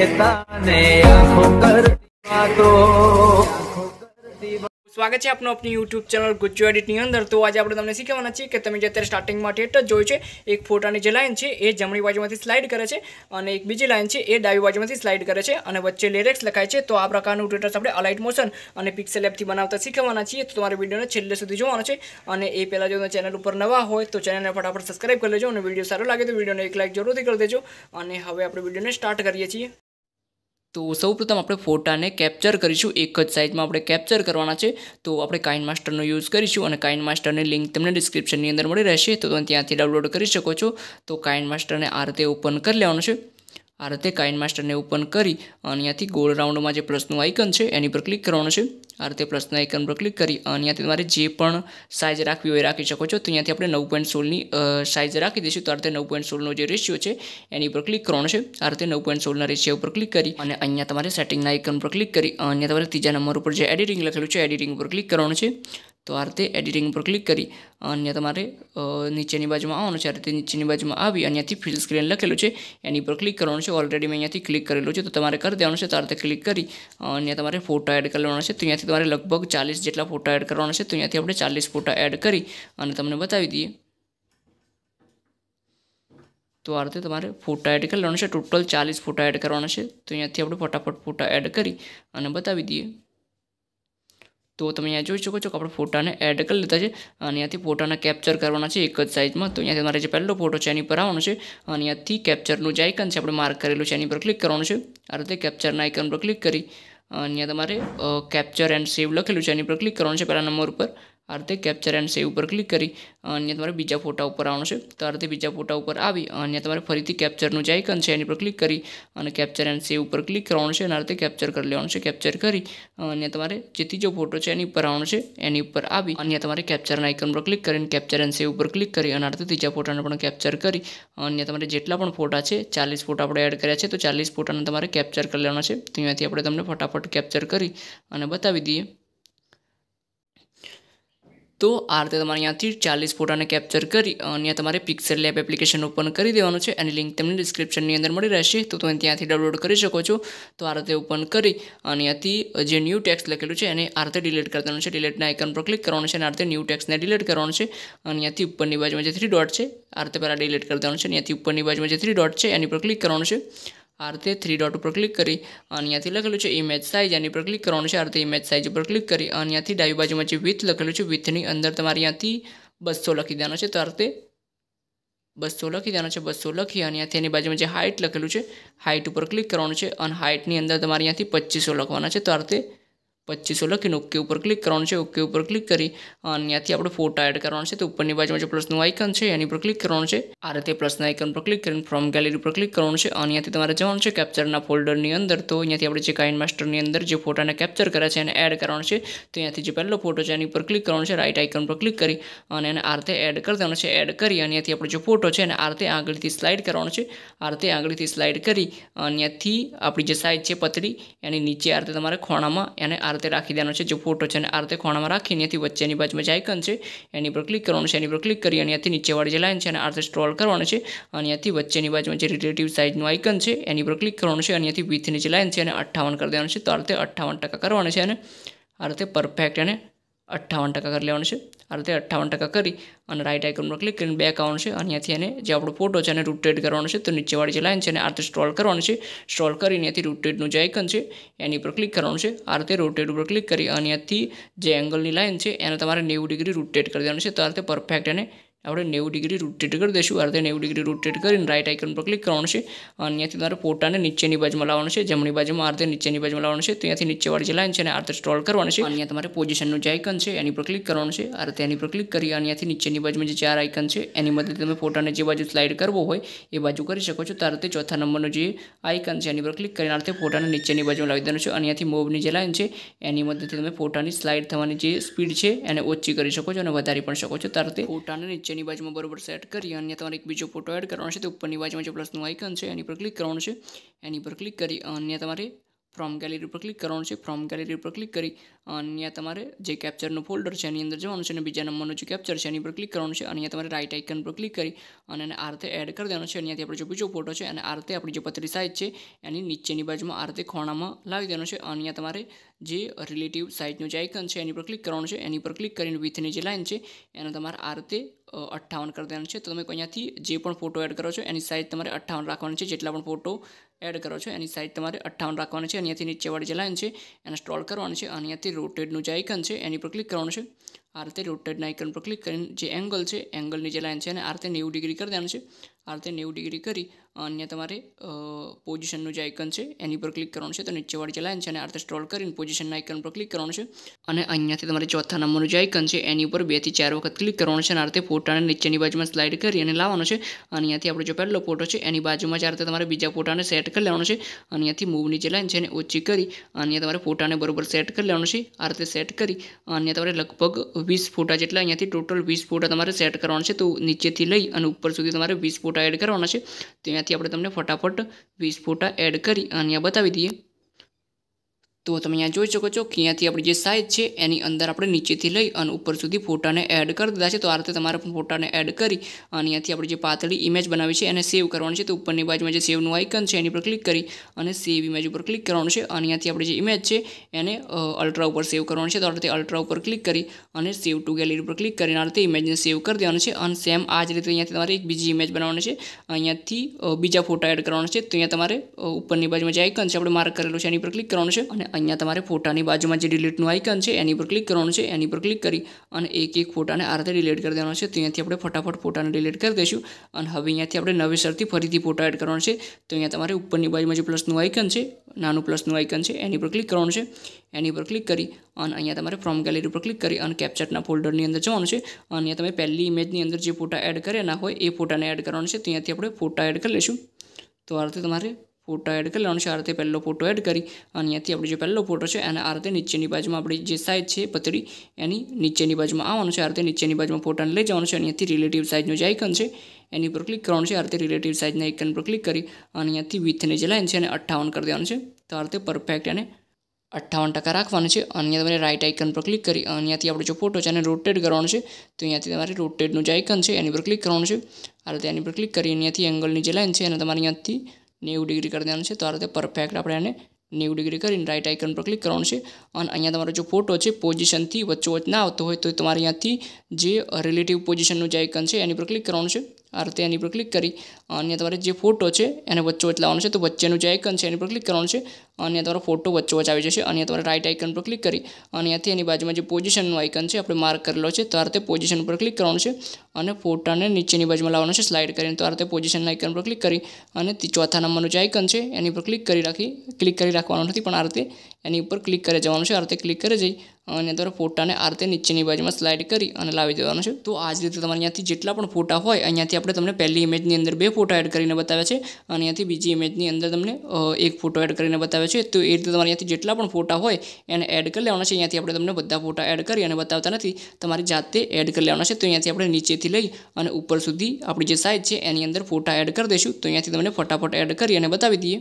સ્વાગત છે આપનું આપની યુટ્યુબ ચેનલ ગુજ્જુ એડિટની અંદર તો આજે આપણે તમને શીખવાના છીએ કે તમે જે અત્યારે સ્ટાર્ટિંગમાં ટેટ જ જોયું છે એક ફોટાની જે લાઇન છે એ જમણી બાજુમાંથી સ્લાઇડ કરે છે અને એક બીજી લાઇન છે એ ડાબી બાજુમાંથી સ્લાઇડ કરે છે અને વચ્ચે લેરેક્સ લખાય છે તો આ પ્રકારનું ટ્વિટર્સ આપણે અલાઇટ મોશન અને પિક્સેલ એપથી બનાવતા શીખવાના છીએ તો તમારે વિડીયોને છેલ્લે સુધી જોવાનો છે અને એ પહેલાં જો તમે ચેનલ ઉપર નવા હોય તો ચેનલને ફટાફટ સબસ્ક્રાઇબ કરી લેજો અને વિડીયો સારો લાગે તો વિડીયોને એક લાઇક જરૂરથી કરી દેજો અને હવે આપણે વિડીયોને સ્ટાર્ટ કરીએ છીએ તો સૌપ્રથમ આપણે ફોટાને કેપ્ચર કરીશું એક જ સાઇઝમાં આપણે કેપ્ચર કરવાના છે તો આપણે કાઇન માસ્ટરનો યુઝ કરીશું અને કાઇન માસ્ટરની લિંક તમને ડિસ્ક્રિપ્શનની અંદર મળી રહેશે તો તમે ત્યાંથી ડાઉનલોડ કરી શકો છો તો કાઇન માસ્ટરને આ રીતે ઓપન કરી લેવાનું છે આ રીતે કાઇન માસ્ટરને ઓપન કરી અહીંયાથી ગોલ રાઉન્ડમાં જે પ્લસનું આઇકન છે એની પર ક્લિક કરવાનું છે આ રીતે પ્લસના આઇકન પર ક્લિક કરી અહીંયાથી તમારે જે પણ સાઇઝ રાખવી હોય રાખી શકો છો તો અહીંયાથી આપણે નવ પોઈન્ટ સોળની સાઇઝ રાખી દઈશું તો આ રીતે નવ પોઈન્ટ સોળનો જે રેશિયો છે એની પર ક્લિક કરવાનો છે આ રીતે નવ પોઈન્ટ સોળના રેશિયો ઉપર ક્લિક કરી અને અહીંયા તમારે સેટિંગના આઇકન પર ક્લિક કરી અહીંયા તમારે ત્રીજા નંબર ઉપર જે એડિટિંગ લખેલું છે એડિટિંગ ઉપર ક્લિક કરવાનું છે તો આ રીતે એડિટિંગ પર ક્લિક કરી અને તમારે નીચેની બાજુમાં આવવાનું છે આ રીતે નીચેની બાજુમાં આવી અને અહીંયાથી ફિલ સ્ક્રીન લખેલું છે એની પર ક્લિક કરવાનું છે ઓલરેડી મેં અહીંયાથી ક્લિક કરેલું છે તો તમારે કરી દેવાનું છે તો આ રીતે ક્લિક કરી અને તમારે ફોટા એડ કરવાનો છે તો અહીંયાથી તમારે લગભગ ચાલીસ જેટલા ફોટા એડ કરવાના છે તો અહીંયાથી આપણે ચાલીસ ફોટા એડ કરી અને તમને બતાવી દઈએ તો આ રીતે તમારે ફોટા એડ કરી લેવાનો છે ટોટલ ચાલીસ ફોટા એડ કરવાના છે તો અહીંયાથી આપણે ફટાફટ ફોટા એડ કરી અને બતાવી દઈએ તો તમે અહીંયા જોઈ શકો છો કે આપણે ફોટાને એડ કરી લીધા છે અને અહીંયાથી ફોટાને કેપ્ચર કરવાના છે એક જ સાઇઝમાં તો અહીંયાથી મારે જે પહેલો ફોટો છે એની પર આવવાનો છે અને અહીંયાથી કેપ્ચરનું જે આઇકન છે આપણે માર્ક કરેલું છે એની પર ક્લિક કરવાનું છે આ રીતે કેપ્ચરના આઇકન પર ક્લિક કરી અને અહીંયા તમારે કેપ્ચર એન્ડ સેવ લખેલું છે એની પર ક્લિક કરવાનું છે પહેલાં નંબર ઉપર આ રીતે કેપ્ચર એન્ડ સેવ ઉપર ક્લિક કરી અને તમારે બીજા ફોટા ઉપર આવવાનું છે તો આ રીતે બીજા ફોટા ઉપર આવી અને તમારે ફરીથી કેપ્ચરનું જે આઇકન છે એની પર ક્લિક કરી અને કેપ્ચર એન્ડ સેવ ઉપર ક્લિક કરવાનું છે અને આ રીતે કેપ્ચર કરી લેવાનું છે કેપ્ચર કરી અને તમારે જે ત્રીજો ફોટો છે એની ઉપર આવવાનો છે એની ઉપર આવી અને તમારે કેપ્ચરના આઇકન પર ક્લિક કરીને કેપ્ચર એન્ડ સેવ ઉપર ક્લિક કરી અને આ રીતે ત્રીજા ફોટાને પણ કેપ્ચર કરી અને તમારે જેટલા પણ ફોટા છે ચાલીસ ફોટા આપણે એડ કર્યા છે તો ચાલીસ ફોટાને તમારે કેપ્ચર કરી લેવાના છે તો અહીંયાથી આપણે તમને ફટાફટ કેપ્ચર કરી અને બતાવી દઈએ તો આ રીતે તમારે અહીંયાથી ચાલીસ ફોટાને કેપ્ચર કરી અને તમારે પિક્સર લેબ એપ્લિકેશન ઓપન કરી દેવાનું છે એની લિંક તમને ડિસ્ક્રિપ્શનની અંદર મળી રહેશે તો તમે ત્યાંથી ડાઉનલોડ કરી શકો છો તો આ રીતે ઓપન કરી અને અહીંયાથી જે ન્યૂ ટેક્સ લખેલું છે એને આ રીતે ડિલીટ કરવાનું છે ડિલીટના આઇકન પર ક્લિક કરવાનું છે અને આ રીતે ન્યૂ ટેક્સને ડિલીટ કરવાનું છે અને ત્યાંથી ઉપરની બાજુમાં જે થ્રી ડોટ છે આ રીતે પહેલાં ડિલીટ કરી દેવાનું છે અને ત્યાંથી ઉપરની બાજુમાં જે થ્રી ડોટ છે એની પર ક્લિક કરવાનું છે આરતે થ્રી ડોટ ઉપર ક્લિક કરી અને અહીંયાથી લખેલું છે ઇમેજ સાઇઝ એની પર ક્લિક કરવાનું છે આરતે ઇમેજ સાઇઝ ઉપર ક્લિક કરી અહીંયાથી ડાબી બાજુમાં જે વિથ લખેલું છે વિથની અંદર તમારે અહીંયાથી બસો લખી દેવાનો છે તો આરતે બસો લખી દેવાનો છે બસો લખી અને અહીંયાથી એની બાજુમાં જે હાઇટ લખેલું છે હાઇટ ઉપર ક્લિક કરવાનું છે અને હાઇટની અંદર તમારે અહીંયાથી પચીસો લખવાના છે તો આરતે પચીસો લખીને ઓકે ઉપર ક્લિક કરવાનું છે ઓકે ઉપર ક્લિક કરી અને ત્યાંથી આપણે ફોટા એડ કરવાનો છે તો ઉપરની બાજુમાં જે પ્લસનું આઇકન છે એની પર ક્લિક કરવાનું છે આ રીતે પ્લસના આઇકન પર ક્લિક કરીને ફ્રોમ ગેલેરી પર ક્લિક કરવાનું છે અને ત્યાંથી તમારે જવાનું છે કેપ્ચરના ફોલ્ડરની અંદર તો અહીંયાથી આપણે જે કાઇન માસ્ટરની અંદર જે ફોટાને કેપ્ચર કર્યા છે એને એડ કરવાનો છે તો અહીંયાથી જે પહેલો ફોટો છે એની ઉપર ક્લિક કરવાનો છે રાઇટ આઇકન પર ક્લિક કરી અને એને આ રીતે એડ કરી દેવાનો છે એડ કરી અને અહીંયાથી આપણો જે ફોટો છે એને આ રીતે આગળથી સ્લાઇડ કરવાનો છે આ રીતે આગળથી સ્લાઇડ કરી અને ત્યાંથી આપણી જે સાઇઝ છે પતરી એની નીચે આ રીતે તમારે ખોણામાં એને આ આ રીતે રાખી દેવાનો છે જે ફોટો છે અને આ રીતે ખૂણામાં રાખીને અહીંયાથી વચ્ચેની બાજુમાં જે આઇકન છે એની પર ક્લિક કરવાનું છે એની પર ક્લિક કરી અને અહીંયાથી નીચેવાળી જે લાઇન છે અને આ રીતે સ્ક્રોલ કરવાનું છે અને અહીંયાથી વચ્ચેની બાજુમાં જે રિલેટિવ સાઇઝનું આઇકન છે એની પર ક્લિક કરવાનું છે અને અહીંયાથી વિથની જે લાઇન છે અને અઠ્ઠાવન કરી દેવાનું છે તો આ રીતે અઠ્ઠાવન ટકા કરવાનું છે અને આ રીતે પરફેક્ટ અને અઠ્ઠાવન ટકા કરી લેવાનું છે આ રીતે અઠ્ઠાવન ટકા કરી અને રાઇટ આઇકન પર ક્લિક કરીને બેક આવવાનું છે અને અહીંયાથી એને જે આપણો ફોટો છે એને રોટેટ કરવાનો છે તો નીચેવાળી જે લાઇન છે એને આ રીતે સ્ટ્રોલ કરવાનું છે સ્ટ્રોલ કરીને અહીંયાથી રોટેટનું જે આઇકન છે એની ઉપર ક્લિક કરવાનું છે આ રીતે રોટેટ ઉપર ક્લિક કરી અને અહીંયાથી જે એંગલની લાઇન છે એને તમારે નેવું ડિગ્રી રોટેટ કરી દેવાનું છે તો આ રીતે પરફેક્ટ એને આપણે નેવું ડિગ્રી રોટેટ કરી દઈશું આ રીતે નેવું ડિગ્રી રોટેટ કરીને રાઇટ આઇકન પર ક્લિક કરવાનું છે અને ત્યાંથી તમારે પોટાને નીચેની બાજુમાં લાવવાનું છે જમણી બાજુમાં આ રીતે નીચેની બાજુમાં લાવવાનું છે તો ત્યાંથી નીચેવાળી જે લાઈન છે ને આ રીતે સ્ટ્રોલ કરવાનું છે અહીંયા તમારે પોઝિશનનું જે આઇકન છે એની પર ક્લિક કરવાનું છે આ રીતે એની પર ક્લિક કરી અને ત્યાંથી નીચેની બાજુમાં જે ચાર આઇકન છે એની મદદ તમે પોટાને જે બાજુ સ્લાઇડ કરવો હોય એ બાજુ કરી શકો છો તો ચોથા નંબરનું જે આઇકન છે એની પર ક્લિક કરીને આ રીતે પોટાને નીચેની બાજુમાં લાવી દેવાનું છે અને ત્યાંથી મૂવની જે લાઈન છે એની મદદથી તમે પોટાની સ્લાઇડ થવાની જે સ્પીડ છે એને ઓછી કરી શકો છો અને વધારી પણ શકો છો તો આ પોટાને નીચે નીચેની બાજુમાં બરોબર સેટ કરી અને તમારે એક બીજો ફોટો એડ કરવાનો છે તો ઉપરની બાજુમાં જે પ્લસનું આઇકન છે એની પર ક્લિક કરવાનું છે એની પર ક્લિક કરી અને તમારે ફ્રોમ ગેલેરી પર ક્લિક કરવાનું છે ફ્રોમ ગેલેરી પર ક્લિક કરી અહીંયા તમારે જે કેપ્ચરનું ફોલ્ડર છે એની અંદર જવાનું છે અને બીજા નંબરનું જે કેપ્ચર છે એની પર ક્લિક કરવાનું છે અને અહીંયા તમારે રાઇટ આઇકન પર ક્લિક કરી અને એને આરતે એડ કરી દેવાનો છે અહીંયાથી આપણે જો બીજો ફોટો છે અને આરતે આપણી જે પતરી સાઇઝ છે એની નીચેની બાજુમાં આરતે ખોણામાં લાવી દેવાનો છે અહીંયા તમારે જે રિલેટિવ સાઇઝનું જે આઇકન છે એની પર ક્લિક કરવાનું છે એની પર ક્લિક કરીને વિથની જે લાઇન છે એનો તમારે આરતે અઠ્ઠાવન કરી દેવાનું છે તો તમે અહીંયાથી જે પણ ફોટો એડ કરો છો એની સાઇઝ તમારે અઠ્ઠાવન રાખવાની છે જેટલા પણ ફોટો એડ કરો છો એની સાઇઝ તમારે અઠ્ઠાવન રાખવાની છે અહીંયાથી નીચે નીચેવાળી જે લાઈન છે એને સ્ટોલ કરવાની છે અને અહીંયાથી રોટેડનું જે આઇકન છે એની પર ક્લિક કરવાનું છે આ રીતે રોટેડના આઇકન પર ક્લિક કરીને જે એંગલ છે એંગલની જે લાઇન છે અને આ રીતે નેવું ડિગ્રી કરી દેવાનું છે આ રીતે નેવું ડિગ્રી કરી અને તમારે પોઝિશનનું જે આઇકન છે એની પર ક્લિક કરવાનું છે તો નીચેવાળી જે લાઇન છે અને આ રીતે સ્ટ્રોલ કરીને પોઝિશનના આઇકન પર ક્લિક કરવાનું છે અને અહીંયાથી તમારે ચોથા નંબરનું જે આઇકન છે એની ઉપર બેથી ચાર વખત ક્લિક કરવાનું છે અને આ રીતે ફોટાને નીચેની બાજુમાં સ્લાઇડ કરી અને લાવવાનો છે અને અહીંયાથી આપણે જો પહેલો ફોટો છે એની બાજુમાં જ આ રીતે તમારે બીજા ફોટાને સેટ કરી લેવાનો છે અને અહીંયાથી મૂવની જે લાઇન છે એને ઓછી કરી અને તમારે ફોટાને બરોબર સેટ કરી લેવાનો છે આ રીતે સેટ કરી અને તમારે લગભગ વીસ ફોટા જેટલા અહીંયાથી ટોટલ વીસ ફોટા તમારે સેટ કરવાના છે તો નીચેથી લઈ અને ઉપર સુધી તમારે વીસ ફોટા એડ કરવાના છે તો અહીંયાથી આપણે તમને ફટાફટ વીસ ફોટા એડ કરી અને અહીંયા બતાવી દઈએ તો તમે અહીંયા જોઈ શકો છો કે અહીંયાથી આપણે જે સાઇઝ છે એની અંદર આપણે નીચેથી લઈ અને ઉપર સુધી ફોટાને એડ કરી દીધા છે તો આ રીતે તમારે પણ ફોટાને એડ કરી અને અહીંયાથી આપણે જે પાતળી ઇમેજ બનાવી છે એને સેવ કરવાની છે તો ઉપરની બાજુમાં જે સેવનું આઇકન છે એની પર ક્લિક કરી અને સેવ ઇમેજ ઉપર ક્લિક કરવાનું છે અને અહીંયાથી આપણે જે ઇમેજ છે એને અલ્ટ્રા ઉપર સેવ કરવાનું છે તો આ રીતે અલ્ટ્રા ઉપર ક્લિક કરી અને સેવ ટુ ગેલેરી ઉપર ક્લિક કરીને આ રીતે ઇમેજને સેવ કરી દેવાનું છે અને સેમ આ જ રીતે અહીંયાથી તમારે એક બીજી ઇમેજ બનાવવાની છે અહીંયાથી બીજા ફોટા એડ કરવાના છે તો અહીંયા તમારે ઉપરની બાજુમાં જે આઇકન છે આપણે માર્ક કરેલું છે એની પર ક્લિક કરવાનું છે અને અહીંયા તમારે ફોટાની બાજુમાં જે ડિલીટનું આઇકન છે એની પર ક્લિક કરવાનું છે એની પર ક્લિક કરી અને એક એક ફોટાને આ રીતે ડિલીટ કરી દેવાનો છે ત્યાંથી આપણે ફટાફટ ફોટાને ડિલીટ કરી દઈશું અને હવે અહીંયાથી આપણે નવેસરથી ફરીથી ફોટા એડ કરવાનો છે તો અહીંયા તમારે ઉપરની બાજુમાં જે પ્લસનું આઇકન છે નાનું પ્લસનું આઇકન છે એની પર ક્લિક કરવાનું છે એની પર ક્લિક કરી અને અહીંયા તમારે ફ્રોમ ગેલેરી પર ક્લિક કરી અને કેપ્ચરના ફોલ્ડરની અંદર જવાનું છે અને અહીંયા તમે પહેલી ઇમેજની અંદર જે ફોટા એડ ના હોય એ ફોટાને એડ કરવાનો છે ત્યાંથી આપણે ફોટા એડ કરી લઈશું તો આ રીતે તમારે ફોટો એડ કરી લેવાનો છે આ રીતે પહેલો ફોટો એડ કરી અને અહીંયાથી આપણે જે પહેલો ફોટો છે અને આ રીતે નીચેની બાજુમાં આપણી જે સાઇઝ છે પતરી એની નીચેની બાજુમાં આવવાનું છે આ રીતે નીચેની બાજુમાં ફોટાને લઈ જવાનું છે અને અહીંયાથી રિલેટિવ સાઇઝનું જે આઇકન છે એની પર ક્લિક કરવાનું છે આ રીતે રિલેટિવ સાઇઝના આઇકન પર ક્લિક કરી અને અહીંયાથી વિથની જે લાઇન છે એને અઠ્ઠાવન કરી દેવાનું છે તો આ રીતે પરફેક્ટ એને અઠાવન ટકા રાખવાનું છે અને અહીંયા તમારે રાઇટ આઇકન પર ક્લિક કરી અને અહીંયાથી આપણો જો ફોટો છે એને રોટેટ કરવાનો છે તો અહીંયાથી તમારે રોટેટનું જે આઇકન છે એની પર ક્લિક કરવાનું છે આ રીતે એની પર ક્લિક કરી અહીંયાથી એંગલની જે લાઇન છે એને તમારે અહીંયાથી નેવું ડિગ્રી કરી દેવાનું છે તો આ રીતે પરફેક્ટ આપણે આને નેવું ડિગ્રી કરીને રાઇટ આઇકન પર ક્લિક કરવાનું છે અને અહીંયા તમારો જો ફોટો છે પોઝિશનથી વચ્ચોવચ ના આવતો હોય તો તમારે અહીંયાથી જે રિલેટિવ પોઝિશનનું જે આઇકન છે એની પર ક્લિક કરવાનું છે આ રીતે એની પર ક્લિક કરી અને તમારે જે ફોટો છે એને વચ્ચો વચ્ચે લાવવાનો છે તો વચ્ચેનું જે આઇકન છે એની પર ક્લિક કરવાનું છે અને તમારો ફોટો વચ્ચો વચ્ચે આવી જશે અને તમારે રાઇટ આઇકન પર ક્લિક કરી અને ત્યાંથી એની બાજુમાં જે પોઝિશનનું આઇકન છે આપણે માર્ક કરેલો છે તો આ રીતે પોઝિશન પર ક્લિક કરવાનું છે અને ફોટાને નીચેની બાજુમાં લાવવાનો છે સ્લાઇડ કરીને તો આ રીતે પોઝિશન આઇકન પર ક્લિક કરી અને ચોથા નંબરનું જે આઇકન છે એની પર ક્લિક કરી રાખી ક્લિક કરી રાખવાનું નથી પણ આ રીતે એની ઉપર ક્લિક કરી જવાનું છે આ રીતે ક્લિક કરી જઈ અને તમારા ફોટાને આ રીતે નીચેની બાજુમાં સ્લાઇડ કરી અને લાવી દેવાનો છે તો આ જ રીતે તમારે અહીંયાથી જેટલા પણ ફોટા હોય અહીંયાથી આપણે તમને પહેલી ઇમેજની અંદર બે ફોટા એડ કરીને બતાવ્યા છે અને અહીંયાથી બીજી ઇમેજની અંદર તમને એક ફોટો એડ કરીને બતાવ્યા છે તો એ રીતે તમારે અહીંયાથી જેટલા પણ ફોટા હોય એને એડ કરી લેવાના છે અહીંયાથી આપણે તમને બધા ફોટા એડ કરી અને બતાવતા નથી તમારી જાતે એડ કરી લેવાના છે તો અહીંયાથી આપણે નીચેથી લઈ અને ઉપર સુધી આપણી જે સાઇઝ છે એની અંદર ફોટા એડ કરી દઈશું તો અહીંયાથી તમને ફટાફટ એડ કરી અને બતાવી દઈએ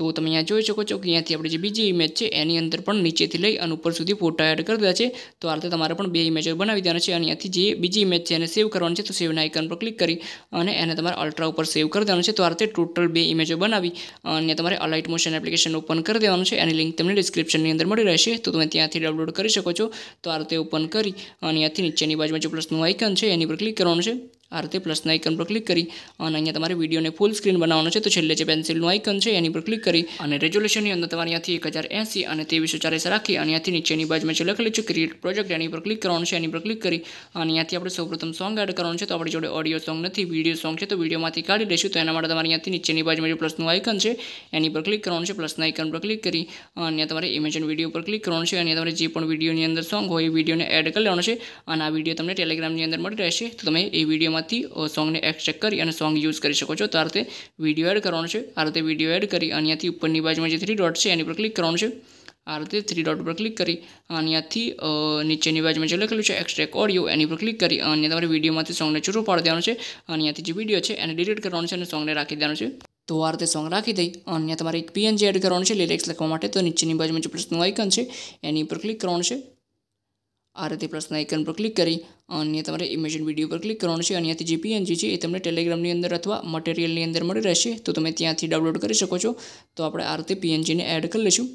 તો તમે અહીંયા જોઈ શકો છો કે અહીંયાથી આપણી જે બીજી ઇમેજ છે એની અંદર પણ નીચેથી લઈ અને ઉપર સુધી ફોટો એડ કરી દીધા છે તો આ રીતે તમારે પણ બે ઇમેજો બનાવી દેવાના છે અને અહીંયાથી જે બીજી ઇમેજ છે એને સેવ કરવાની છે તો સેવના આઇકન પર ક્લિક કરી અને એને તમારે અલ્ટ્રા ઉપર સેવ કરી દેવાનું છે તો આ રીતે ટોટલ બે ઇમેજો બનાવી અને તમારે અલાઇટ મોશન એપ્લિકેશન ઓપન કરી દેવાનું છે એની લિંક તમને ડિસ્ક્રિપ્શનની અંદર મળી રહેશે તો તમે ત્યાંથી ડાઉનલોડ કરી શકો છો તો આ રીતે ઓપન કરી અને અહીંયાથી નીચેની બાજુમાં જે પ્લસનું આઇકન છે એની પર ક્લિક કરવાનું છે આ રીતે પ્લસના આઇકન પર ક્લિક કરી અને અહીંયા તમારે વિડીયોને ફૂલ સ્ક્રીન બનાવવાનો છે તો છેલ્લે જે પેન્સિલનું આઇકન છે એની પર ક્લિક કરી અને રેઝોલ્યુશનની અંદર તમારે અહીંયાથી એક હજાર એંસી અને ત્રેવીસો ચાલીસ રાખી અને અહીંયાથી નીચેની બાજુમાં જે લખેલું છે ક્રિએટ પ્રોજેક્ટ એની પર ક્લિક કરવાનું છે એની પર ક્લિક કરી અને અહીંયાથી આપણે સૌપ્રથમ સોંગ એડ કરવાનું છે તો આપણી જોડે ઓડિયો સોંગ નથી વિડીયો સોંગ છે તો વિડીયોમાંથી કાઢી લઈશું તો એના માટે તમારે અહીંયાથી નીચેની બાજુમાં જે પ્લસનું આઇકન છે એની પર ક્લિક કરવાનું છે પ્લસના આઇકન પર ક્લિક કરી અને તમારે ઇમેજ એન્ડ વિડીયો પર ક્લિક કરવાનું છે અને તમારે જે પણ વિડીયોની અંદર સોંગ હોય એ વિડીયોને એડ કરી લેવાનો છે અને આ વિડીયો તમને ટેલિગ્રામની અંદર મળી રહેશે તો તમે એ વિડીયોમાં વિડીયોમાંથી સોંગને એક્સટ્રેક્ટ કરી અને સોંગ યુઝ કરી શકો છો તો આ રીતે વિડીયો એડ કરવાનો છે આ રીતે વિડીયો એડ કરી અને અહીંયાથી ઉપરની બાજુમાં જે થ્રી ડોટ છે એની પર ક્લિક કરવાનું છે આ રીતે થ્રી ડોટ પર ક્લિક કરી અહીંયાથી નીચેની બાજુમાં જે લખેલું છે એક્સટ્રેક ઓડિયો એની પર ક્લિક કરી અને તમારે વિડીયોમાંથી સોંગને છૂટું પાડી દેવાનું છે અને અહીંયાથી જે વિડીયો છે એને ડિલીટ કરવાનું છે અને સોંગને રાખી દેવાનું છે તો આ રીતે સોંગ રાખી દઈ અને તમારે એક પીએનજી એડ કરવાનું છે લિરિક્સ લખવા માટે તો નીચેની બાજુમાં જે પ્લસનું આઇકન છે એની પર ક્લિક કરવાનું છે આ રીતે પ્લસના આઇકન પર ક્લિક કરી અને તમારે ઇમેજન એન્ડ વિડીયો પર ક્લિક કરવાનું છે અને અહીંયાથી જીપીએનજી છે એ તમને ટેલિગ્રામની અંદર અથવા મટીરિયલની અંદર મળી રહેશે તો તમે ત્યાંથી ડાઉનલોડ કરી શકો છો તો આપણે આ રીતે પીએનજીને એડ કરી લઈશું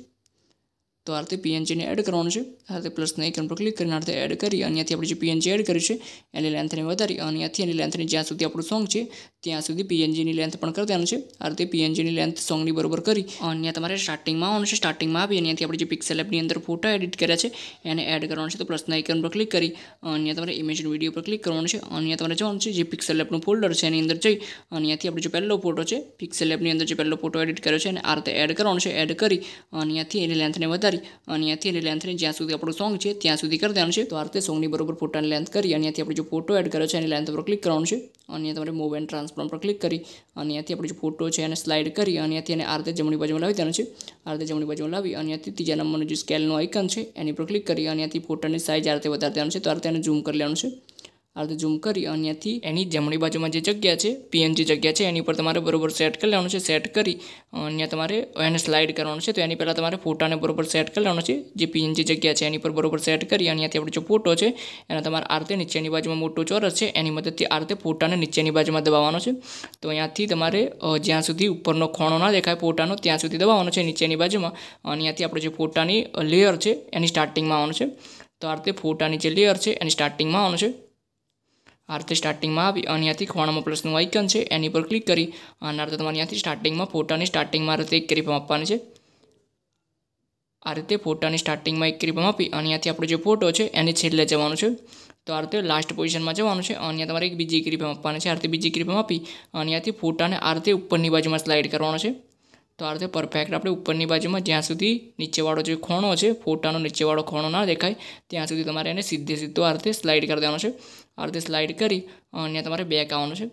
તો આ રીતે પીએનજીને એડ કરવાનું છે આ પ્લસના એકન પર ક્લિક કરીને આ એડ કરી અને આપણે જે પીએનજી એડ કરી છે એની લેન્થને વધારી અને ત્યાંથી એની લેન્થની જ્યાં સુધી આપણું સોંગ છે ત્યાં સુધી પીએનજીની લેન્થ પણ કરી દેવાનું છે આરતી પીએનજીની લેન્થ સોંગની બરોબર કરી અને તમારે સ્ટાર્ટિંગમાં આવવાનું છે સ્ટાર્ટિંગમાં આવી અને ત્યાંથી આપણે જે પિક્સેલ એપની અંદર ફોટો એડિટ કર્યા છે એને એડ કરવાનું છે તો પ્લસના આઇકન પર ક્લિક કરી અને તમારે ઇમેજ વિડીયો પર ક્લિક કરવાનું છે અને તમારે જવાનું છે જે પિક્સેલ એપનું ફોલ્ડર છે એની અંદર જઈ અને ત્યાંથી આપણે જે પહેલો ફોટો છે પિક્સેલ એપની અંદર જે પહેલો ફોટો એડિટ કર્યો છે એને આરતે એડ કરવાનું છે એડ કરી અને અહીંયાથી એની લેન્થને વધારી કરી અને અહીંયાથી એની લેન્થને જ્યાં સુધી આપણો સોંગ છે ત્યાં સુધી કરી દેવાનું છે તો આ રીતે સોંગની બરોબર ફોટાની લેન્થ કરી અને અહીંયાથી આપણે જે ફોટો એડ કર્યો છે એની લેન્થ પર ક્લિક કરવાનું છે અને તમારે મૂવ એન્ડ ટ્રાન્સફોર્મ પર ક્લિક કરી અને અહીંયાથી આપણે જે ફોટો છે એને સ્લાઇડ કરી અને અહીંયાથી એને આ રીતે જમણી બાજુમાં લાવી દેવાનું છે આ રીતે જમણી બાજુમાં લાવી અને અહીંયાથી ત્રીજા નંબરનું જે સ્કેલનું આઇકન છે એની પર ક્લિક કરી અને અહીંયાથી ફોટાની સાઇઝ આ રીતે વધારી દેવાનું છે તો આ રીતે એને ઝૂમ કરી લેવાનું છે આ રીતે ઝૂમ કરી અને અહીંયાથી એની જમણી બાજુમાં જે જગ્યા છે પીએનજી જગ્યા છે એની ઉપર તમારે બરોબર સેટ કરી લેવાનું છે સેટ કરી અહીંયા તમારે એને સ્લાઇડ કરવાનું છે તો એની પહેલાં તમારે ફોટાને બરોબર સેટ કરી લેવાનો છે જે પીએનજી જગ્યા છે એની પર બરોબર સેટ કરી અહીંયાથી આપણે જે ફોટો છે એને તમારે આ રીતે નીચેની બાજુમાં મોટો ચોરસ છે એની મદદથી આ રીતે ફોટાને નીચેની બાજુમાં દબાવવાનો છે તો અહીંયાથી તમારે જ્યાં સુધી ઉપરનો ખોણો ના દેખાય ફોટાનો ત્યાં સુધી દબાવવાનો છે નીચેની બાજુમાં અને અહીંયાથી આપણે જે ફોટાની લેયર છે એની સ્ટાર્ટિંગમાં આવવાનું છે તો આ રીતે ફોટાની જે લેયર છે એની સ્ટાર્ટિંગમાં આવવાનું છે આરતી સ્ટાર્ટિંગમાં આવી અને અહીંયાથી ખોણામાં પ્લસનું આઇકન છે એની પર ક્લિક કરી અને આરતી તમારે ત્યાંથી સ્ટાર્ટિંગમાં ફોટાની સ્ટાર્ટિંગમાં આરતી એક ક્રીપ આપવાની છે આ રીતે ફોટાની સ્ટાર્ટિંગમાં એક ક્રીપ આપી અને અહીંયાથી આપણો જે ફોટો છે એને છેલ્લે જવાનું છે તો આ રીતે લાસ્ટ પોઝિશનમાં જવાનું છે અને તમારે એક બીજી ક્રીપ આપવાની છે આ રીતે બીજી ક્રીપ આપી અને અહીંયાથી ફોટાને આ રીતે ઉપરની બાજુમાં સ્લાઇડ કરવાનો છે તો આ રીતે પરફેક્ટ આપણે ઉપરની બાજુમાં જ્યાં સુધી નીચેવાળો જે ખોણો છે ફોટાનો નીચેવાળો ખોણો ના દેખાય ત્યાં સુધી તમારે એને સીધે સીધો આ રીતે સ્લાઇડ કરી દેવાનો છે આ રીતે સ્લાઇડ કરી અને તમારે બેક આવવાનું છે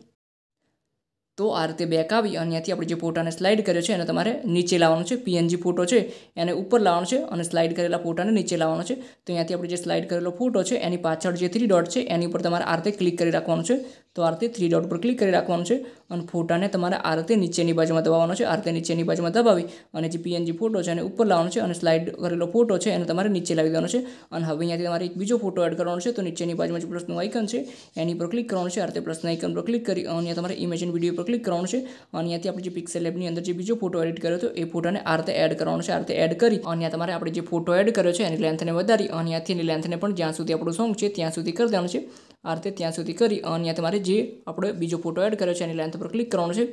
તો આ રીતે બેક આવી અને ત્યાંથી આપણે જે ફોટાને સ્લાઇડ કર્યો છે એને તમારે નીચે લાવવાનું છે પીએનજી ફોટો છે એને ઉપર લાવવાનો છે અને સ્લાઇડ કરેલા ફોટાને નીચે લાવવાનો છે તો ત્યાંથી આપણે જે સ્લાઇડ કરેલો ફોટો છે એની પાછળ જે થ્રી ડોટ છે એની ઉપર તમારે આ રીતે ક્લિક કરી રાખવાનું છે તો આ રીતે થ્રી ડોટ પર ક્લિક કરી રાખવાનું છે અને ફોટાને તમારે આ રીતે નીચેની બાજુમાં દબાવવાનો છે આ રીતે નીચેની બાજુમાં દબાવી અને જે પીએનજી ફોટો છે એને ઉપર લાવવાનો છે અને સ્લાઇડ કરેલો ફોટો છે એને તમારે નીચે લાવી દેવાનો છે અને હવે અહીંયાથી તમારે એક બીજો ફોટો એડ કરવાનો છે તો નીચેની બાજુમાં જે પ્લસનું આઇકન છે એની પર ક્લિક કરવાનું છે આ રીતે પ્લસના આઇકન પર ક્લિક કરી અને તમારે ઇમેજ વિડીયો પર ક્લિક કરવાનું છે અને અહીંયાથી આપણે જે પિક્સેલ લેબની અંદર જે બીજો ફોટો એડિટ કર્યો હતો એ ફોટોને આ રીતે એડ કરવાનો છે આ રીતે એડ કરી અને તમારે આપણે જે ફોટો એડ કર્યો છે એની લેન્થને વધારી અને અહીંયાથી એની લેન્થને પણ જ્યાં સુધી આપણું સોંગ છે ત્યાં સુધી કરી દેવાનું છે આ રીતે ત્યાં સુધી કરી અને ત્યાં તમારે જે આપણે બીજો ફોટો એડ કર્યો છે એની લેન્થ પર ક્લિક કરવાનો છે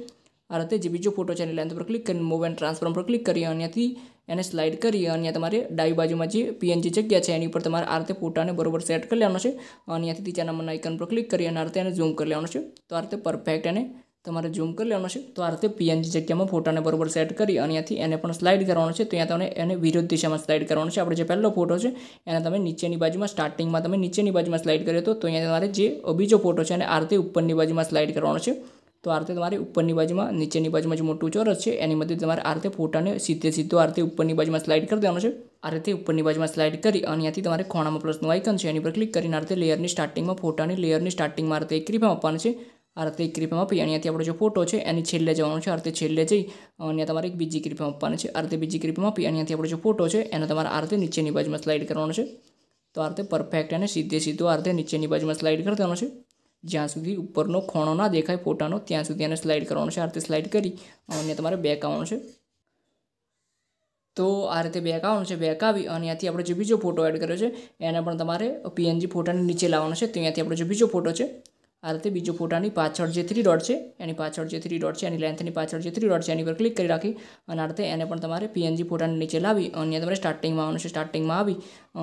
આ રીતે જે બીજો ફોટો છે એની લેન્થ પર ક્લિક કરીને મૂવ એન્ડ ટ્રાન્સફોર્મ પર ક્લિક કરી અને એને સ્લાઇડ કરી અને તમારે ડાબી બાજુમાં જે પીએનજી જગ્યા છે એની ઉપર તમારે આ રીતે ફોટાને બરોબર સેટ કરી લેવાનો છે અને ત્યાંથી ત્રીજા નંબરના આઇકન પર ક્લિક કરી અને આ રીતે એને ઝૂમ કરી લેવાનો છે તો આ રીતે પરફેક્ટ એને તમારે ઝૂમ કરી લેવાનું છે તો આ રીતે પીએનજી જગ્યામાં ફોટાને બરોબર સેટ કરી અને ત્યાંથી એને પણ સ્લાઇડ કરવાનો છે તો ત્યાં તમને એને વિરોધ દિશામાં સ્લાઇડ કરવાનો છે આપણે જે પહેલો ફોટો છે એને તમે નીચેની બાજુમાં સ્ટાર્ટિંગમાં તમે નીચેની બાજુમાં સ્લાઇડ કર્યો હતો તો અહીંયા તમારે જે બીજો ફોટો છે એને આ રીતે ઉપરની બાજુમાં સ્લાઇડ કરવાનો છે તો આ રીતે તમારે ઉપરની બાજુમાં નીચેની બાજુમાં જે મોટું ચોરસ છે એની મધ્ય તમારે આ રીતે ફોટાને સીધે સીધો આ રીતે ઉપરની બાજુમાં સ્લાઇડ કરી દેવાનો છે આ રીતે ઉપરની બાજુમાં સ્લાઇડ કરી અને ત્યાંથી તમારે ખોણામાં પ્લસનું આઇકન છે એની પર ક્લિક કરીને આ રીતે લેયરની સ્ટાર્ટિંગમાં ફોટાની લેયરની સ્ટાર્ટિંગમાં આ રીતે એક ક્રીફામ આપવાનું છે આ રીતે એક ક્રીપમાં આપી અહીંયાથી આપણો જે ફોટો છે એની છેલ્લે જવાનો છે આ રીતે છેલ્લે જઈ અને તમારે એક બીજી ક્રીપમાં આપવાની છે આ રીતે બીજી ક્રીપમાં આપી અહીંયાથી આપણો જે ફોટો છે એને તમારે આ રીતે નીચેની બાજુમાં સ્લાઇડ કરવાનો છે તો આ રીતે પરફેક્ટ અને સીધે સીધો આ રીતે નીચેની બાજુમાં સ્લાઇડ કરી દેવાનો છે જ્યાં સુધી ઉપરનો ખોણો ના દેખાય ફોટાનો ત્યાં સુધી એને સ્લાઇડ કરવાનો છે આ રીતે સ્લાઇડ કરી અને તમારે બેક આવવાનું છે તો આ રીતે બેક આવવાનું છે બેક આવી અને ત્યાંથી આપણે જે બીજો ફોટો એડ કર્યો છે એને પણ તમારે પીએનજી ફોટાની નીચે લાવવાનો છે ત્યાંથી આપણો જે બીજો ફોટો છે આ રીતે બીજો ફોટાની પાછળ જે થ્રી ડોટ છે એની પાછળ જે થ્રી ડોટ છે એની લેન્થની પાછળ જે થ્રી ડોટ છે એની પર ક્લિક કરી રાખી અને આ રીતે એને પણ તમારે પીએનજી ફોટાની નીચે લાવી અહીંયા તમારે સ્ટાર્ટિંગમાં આવવાનું છે સ્ટાર્ટિંગમાં આવી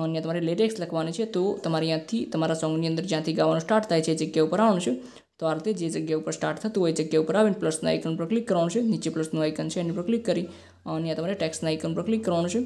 અને તમારે લેટેક્સ લખવાની છે તો તમારે અહીંયાથી તમારા સોંગની અંદર જ્યાંથી ગાવાનું સ્ટાર્ટ થાય છે એ જગ્યા ઉપર આવવાનું છે તો આ રીતે જે જગ્યા ઉપર સ્ટાર્ટ થતું હોય જગ્યા ઉપર આવીને પ્લસના આઇકન પર ક્લિક કરવાનું છે નીચે પ્લસનું આઇકન છે એની પર ક્લિક કરી અને તમારે ટેક્સના આઇકન પર ક્લિક કરવાનું છે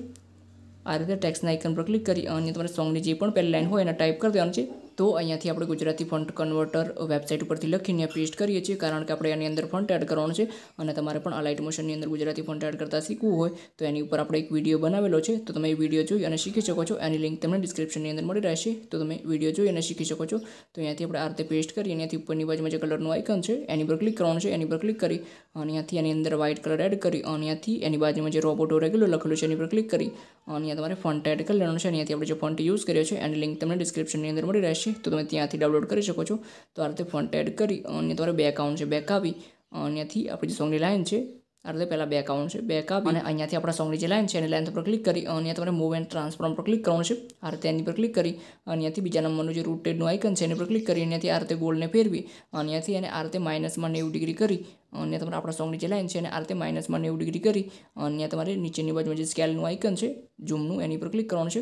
આ રીતે ટેક્સના આઇકન પર ક્લિક કરી અને તમારે સોંગની જે પણ પહેલી લાઈન હોય એને ટાઈપ કરી દેવાનું છે તો અહીંયાથી આપણે ગુજરાતી ફોન્ટ કન્વર્ટર વેબસાઇટ ઉપરથી લખીને પેસ્ટ કરીએ છીએ કારણ કે આપણે એની અંદર ફોન્ટ એડ કરવાનું છે અને તમારે પણ આ લાઇટ મોશનની અંદર ગુજરાતી ફોન્ટ એડ કરતાં શીખવું હોય તો એની ઉપર આપણે એક વિડીયો બનાવેલો છે તો તમે એ વિડીયો જોઈ અને શીખી શકો છો એની લિંક તમને ડિસ્ક્રિપ્શનની અંદર મળી રહેશે તો તમે વિડીયો જોઈ અને શીખી શકો છો તો અહીંયાથી આપણે આ રીતે પેસ્ટ કરી અને ઉપરની બાજુમાં જે કલરનું આઇકન છે એની પર ક્લિક કરવાનું છે એની પર ક્લિક કરી અને અહીંયાથી એની અંદર વ્હાઇટ કલર એડ કરી અને અહીંયાથી એની બાજુમાં જે રોબોટો રેગ્યુલર લખેલું છે એની પર ક્લિક કરી અને અહીંયા તમારે ફોન્ટ એડ કરી લેવાનું છે અહીંયાથી આપણે જે ફોન્ટ યુઝ કર્યો છે એની લિંક તમને ડિસ્ક્રિપ્શનની અંદર મળી રહેશે છે તો તમે ત્યાંથી ડાઉનલોડ કરી શકો છો તો આ રીતે ફોન્ટ એડ કરી અને તમારે બે આઉન્ટ છે બેક આવી અહીંયાથી આપણી જે સોંગની લાઇન છે આ રીતે પહેલાં બેક આઉન્ટ છે બેક આપ અને અહીંયાથી આપણા સોંગની જે લાઈન છે એની લાઇન પર ક્લિક કરી અને તમારે મૂવ એન્ડ ટ્રાન્સફોર્મ પર ક્લિક કરવાનું છે આ રીતે એની પર ક્લિક કરી અહીંયાથી બીજા નંબરનું જે રૂટેડનું આઇકન છે એની પર ક્લિક કરી અહીંયાથી આ રીતે ગોલને ફેરવી અહીંયાથી એને આ રીતે માઇનસમાં નેવું ડિગ્રી કરી અને તમારે આપણા સોંગની જે લાઇન છે એને આ રીતે માઇનસમાં નેવું ડિગ્રી કરી અને તમારે નીચેની બાજુમાં જે સ્કેલનું આઇકન છે ઝૂમનું એની પર ક્લિક કરવાનું છે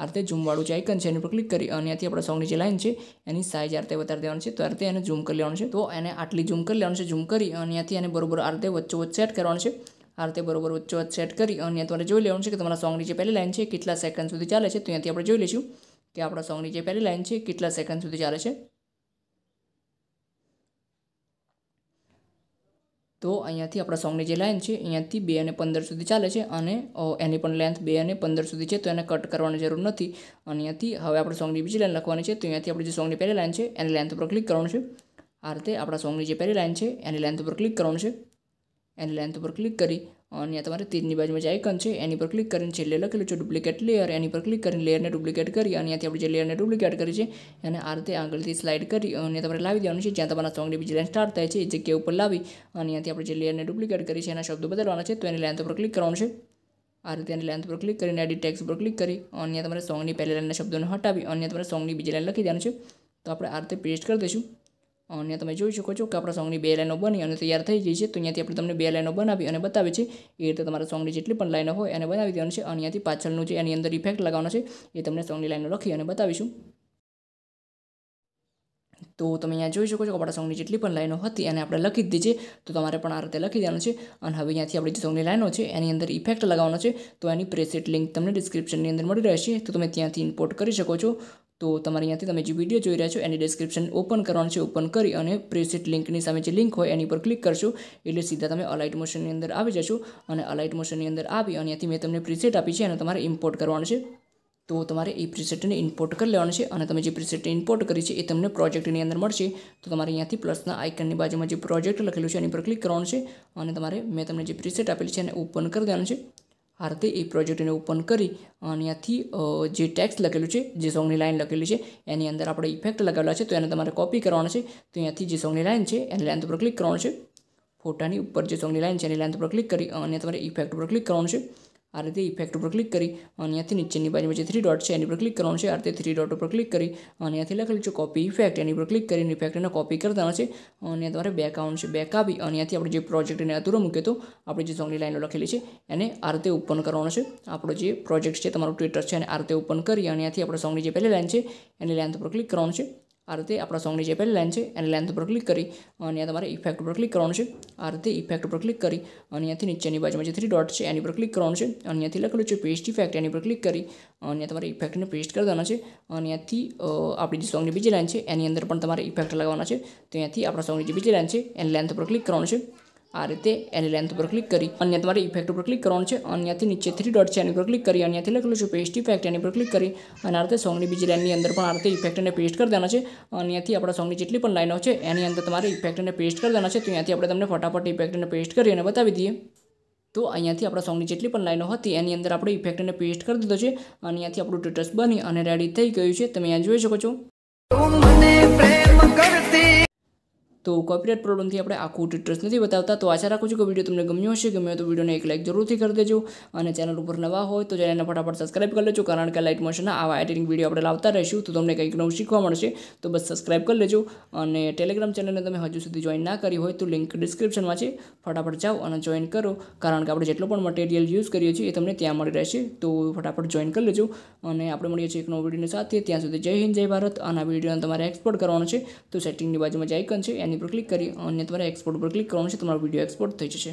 આ રીતે ઝૂમવાળું જે આઇકન છે એની ઉપર ક્લિક કરી અને ત્યાંથી આપણે સોંગની જે લાઈન છે એની સાઇઝ આ રીતે વધારી દેવાની છે તો આ રીતે એને ઝૂમ કરી લેવાનું છે તો એને આટલી ઝૂમ કરી લેવાનું છે ઝૂમ કરી અને ત્યાંથી એને બરોબર આ રીતે વચ્ચોવચ્ચ સેટ કરવાનું છે આ રીતે બરોબર વચ્ચોવચ્ચ સેટ કરી અને તમારે જોઈ લેવાનું છે કે તમારા સોંગની જે પહેલી લાઈન છે કેટલા સેકન્ડ સુધી ચાલે છે તો ત્યાંથી આપણે જોઈ લઈશું કે આપણા સોંગની જે પહેલી લાઈન છે કેટલા સેકન્ડ સુધી ચાલે છે તો અહીંયાથી આપણા સોંગની જે લાઇન છે અહીંયાથી બે અને પંદર સુધી ચાલે છે અને એની પણ લેન્થ બે અને પંદર સુધી છે તો એને કટ કરવાની જરૂર નથી અને અહીંયાથી હવે આપણે સોંગની બીજી લાઇન લખવાની છે તો અહીંયાથી આપણે જે સોંગની પહેલી લાઇન છે એની લેન્થ ઉપર ક્લિક કરવાનું છે આ રીતે આપણા સોંગની જે પહેલી લાઇન છે એની લેન્થ ઉપર ક્લિક કરવાનું છે એની લેન્થ ઉપર ક્લિક કરી અને આ તમારે તેજની બાજુમાં જે આઇકન છે એની પર ક્લિક કરીને છેલ્લે લખેલું છે ડુપ્લિકેટ લેયર એની પર ક્લિક કરીને લેયરને ડુપ્લિકેટ કરી અને ત્યાંથી આપણે જે લેયરને ડુપ્લિકેટ કરી છે એને આ રીતે આગળથી સ્લાઇડ કરી અને તમારે લાવી દેવાનું છે જ્યાં તમારા સોંગની બીજી લાઇન સ્ટાર્ટ થાય છે એ જગ્યા ઉપર લાવી અને ત્યાંથી આપણે જે લેયરને ડુપ્લિકેટ કરી છે એના શબ્દો બદલવાના છે તો એની લેન્થ ઉપર ક્લિક કરવાનું છે આ રીતે એની લેન્થ પર ક્લિક કરીને એડિટ ટેક્સ પર ક્લિક કરી અને તમારે સોંગની પહેલી લાઇનના શબ્દોને હટાવી અને તમારે સોંગની બીજી લાઇન લખી દેવાનું છે તો આપણે આ રીતે પેસ્ટ કરી દઈશું અને તમે જોઈ શકો છો કે આપણા સોંગની બે લાઈનો બની અને તૈયાર થઈ ગઈ છે તો અહીંયાથી આપણે તમને બે લાઈનો બનાવી અને બતાવે છે એ રીતે તમારા સોંગની જેટલી પણ લાઈનો હોય એને બનાવી દેવાની છે અને અહીંયાથી પાછળનું છે એની અંદર ઇફેક્ટ લગાવવાનો છે એ તમને સોંગની લાઈનો લખી અને બતાવીશું તો તમે અહીંયા જોઈ શકો છો કે આપણા સોંગની જેટલી પણ લાઈનો હતી અને આપણે લખી દીધી છે તો તમારે પણ આ રીતે લખી દેવાનું છે અને હવે અહીંયાથી આપણી જે સોંગની લાઈનો છે એની અંદર ઇફેક્ટ લગાવવાનો છે તો એની પ્રેસેટ લિંક તમને ડિસ્ક્રિપ્શનની અંદર મળી રહેશે તો તમે ત્યાંથી ઇમ્પોર્ટ કરી શકો છો તો તમારે અહીંયાથી તમે જે વિડીયો જોઈ રહ્યા છો એની ડિસ્ક્રિપ્શન ઓપન કરવાનું છે ઓપન કરી અને પ્રેસિટ લિંકની સામે જે લિંક હોય એની પર ક્લિક કરશો એટલે સીધા તમે અલાઇટ મોશનની અંદર આવી જશો અને અલાઇટ મોશનની અંદર આવી અને અહીંયાથી મેં તમને પ્રિસેટ આપી છે અને તમારે ઇમ્પોર્ટ કરવાનું છે તો તમારે એ પ્રિસેટને ઇમ્પોર્ટ કરી લેવાનું છે અને તમે જે પ્રિસેટ ઇમ્પોર્ટ કરી છે એ તમને પ્રોજેક્ટની અંદર મળશે તો તમારે અહીંયાથી પ્લસના આઇકનની બાજુમાં જે પ્રોજેક્ટ લખેલું છે એની પર ક્લિક કરવાનું છે અને તમારે મેં તમને જે પ્રિસેટ આપેલી છે એને ઓપન કરી દેવાનું છે આ રીતે એ પ્રોજેક્ટને ઓપન કરી અને ત્યાંથી જે ટેક્સ લખેલું છે જે સોંગની લાઇન લખેલી છે એની અંદર આપણે ઇફેક્ટ લગાવેલા છે તો એને તમારે કોપી કરવાનો છે તો અહીંયાથી જે સોંગની લાઇન છે એની લેન્થ ઉપર ક્લિક કરવાનું છે ફોટાની ઉપર જે સોંગની લાઇન છે એની લેન્થ ઉપર ક્લિક કરી અને તમારે ઇફેક્ટ ઉપર ક્લિક કરવાનું છે આ રીતે ઇફેક્ટ ઉપર ક્લિક કરી અને અહીંયાથી નીચેની બાજુમાં જે થ્રી ડોટ છે એની પર ક્લિક કરવાનું છે આ રીતે થ્રી ડોટ ઉપર ક્લિક કરી અને અહીંયાથી લખેલું છે કોપી ઇફેક્ટ એની પર ક્લિક કરીને ઇફેક્ટ એને કોપી કરતાના છે અને તમારે બેક આવવાનું છે બેક આવી અને અહીંયાથી આપણે જે પ્રોજેક્ટ એને અધૂરો મૂક્યો તો આપણે જે સોંગની લાઈનો લખેલી છે એને આ રીતે ઓપન કરવાનો છે આપણો જે પ્રોજેક્ટ છે તમારું ટ્વિટર છે એને આ રીતે ઓપન કરી અને અહીંયાથી આપણે સોંગની જે પહેલી લાઈન છે એની લાઈન ઉપર ક્લિક કરવાનું છે આ રીતે આપણા સોંગની જે પહેલી લાઇન છે એની લેન્થ ઉપર ક્લિક કરી અને તમારે ઇફેક્ટ ઉપર ક્લિક કરવાનું છે આ રીતે ઇફેક્ટ ઉપર ક્લિક કરી અને અહીંયાથી નીચેની બાજુમાં જે થ્રી ડોટ છે એની પર ક્લિક કરવાનું છે અને અહીંયાથી લખેલું છે પેસ્ટ ઇફેક્ટ એની પર ક્લિક કરી અને તમારે ઇફેક્ટને પેસ્ટ કરી દેવાના છે અને અહીંયાથી આપણી જે સોંગની બીજી લાઇન છે એની અંદર પણ તમારે ઇફેક્ટ લગાવવાના છે તો અહીંયાથી આપણા સોંગની જે બીજી લાઇન છે એની લેન્થ ઉપર ક્લિક કરવાનું છે આ રીતે એની લેન્થ પર ક્લિક કરી અને તમારે ઇફેક્ટ ઉપર ક્લિક કરવાનું છે અહીંયાથી નીચે થ્રી ડોટ છે એની પર ક્લિક કરી અહીંયાથી લખેલું છે પેસ્ટ ઇફેક્ટ એની પર ક્લિક કરી અને આ રીતે સોંગની બીજી લાઇનની અંદર પણ આ રીતે ઇફેક્ટ પેસ્ટ કરી દેવાના છે અહીંયાથી આપણા સોંગની જેટલી પણ લાઇનો છે એની અંદર તમારે ઇફેક્ટને પેસ્ટ કરી દેવાના છે તો અહીંયાથી આપણે તમને ફટાફટ ઇફેક્ટને પેસ્ટ કરી અને બતાવી દઈએ તો અહીંયાથી આપણા સોંગની જેટલી પણ લાઈનો હતી એની અંદર આપણે ઇફેક્ટને પેસ્ટ કરી દીધો છે અને અહીંયાથી આપણું ટેટસ બની અને રેડી થઈ ગયું છે તમે અહીંયા જોઈ શકો છો તો કોપીરાઇટ પ્રોબ્લેમથી આપણે આખું ડિટેલ્સ નથી બતાવતા તો આશા રાખું છું કે વિડીયો તમને ગમ્યો હશે ગમ્યો તો વિડીયોને એક લાઇક જરૂરથી કરી દેજો અને ચેનલ ઉપર નવા હોય તો ચેનલને ફટાફટ સબસ્ક્રાઇબ કરી લેજો કારણ કે લાઇટ મોશનના આવા એડિટિંગ વિડીયો આપણે લાવતા રહીશું તો તમને કંઈક નવું શીખવા મળશે તો બસ સબસ્ક્રાઇબ કરી લેજો અને ટેલિગ્રામ ચેનલને તમે હજુ સુધી જોઈન ના કરી હોય તો લિંક ડિસ્ક્રિપ્શનમાં છે ફટાફટ જાઓ અને જોઈન કરો કારણ કે આપણે જેટલો પણ મટીરિયલ યુઝ કરીએ છીએ એ તમને ત્યાં મળી રહેશે તો ફટાફટ જોઈન કરી લેજો અને આપણે મળીએ છીએ એક નવો વિડીયો સાથે ત્યાં સુધી જય હિન્દ જય ભારત અને આ વિડીયોને તમારે એક્સપોર્ટ કરવાનો છે તો સેટિંગની બાજુમાં જે આઇકન છે એની એની પર ક્લિક કરી અને તમારે એક્સપોર્ટ પર ક્લિક કરવાનું છે તમારો વિડીયો એક્સપોર્ટ થઈ જશે